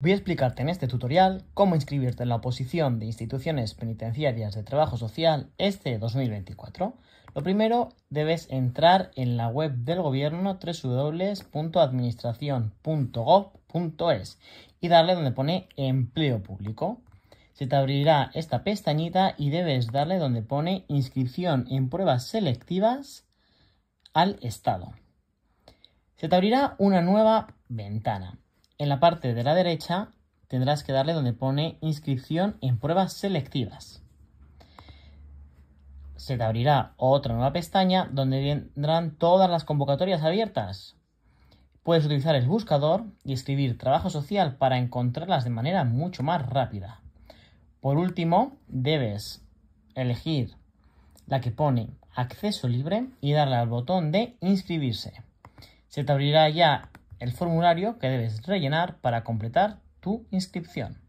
Voy a explicarte en este tutorial cómo inscribirte en la oposición de instituciones penitenciarias de trabajo social este 2024. Lo primero, debes entrar en la web del gobierno www.administración.gov.es y darle donde pone empleo público. Se te abrirá esta pestañita y debes darle donde pone inscripción en pruebas selectivas al Estado. Se te abrirá una nueva ventana en la parte de la derecha tendrás que darle donde pone inscripción en pruebas selectivas. Se te abrirá otra nueva pestaña donde vendrán todas las convocatorias abiertas. Puedes utilizar el buscador y escribir trabajo social para encontrarlas de manera mucho más rápida. Por último, debes elegir la que pone acceso libre y darle al botón de inscribirse. Se te abrirá ya el formulario que debes rellenar para completar tu inscripción.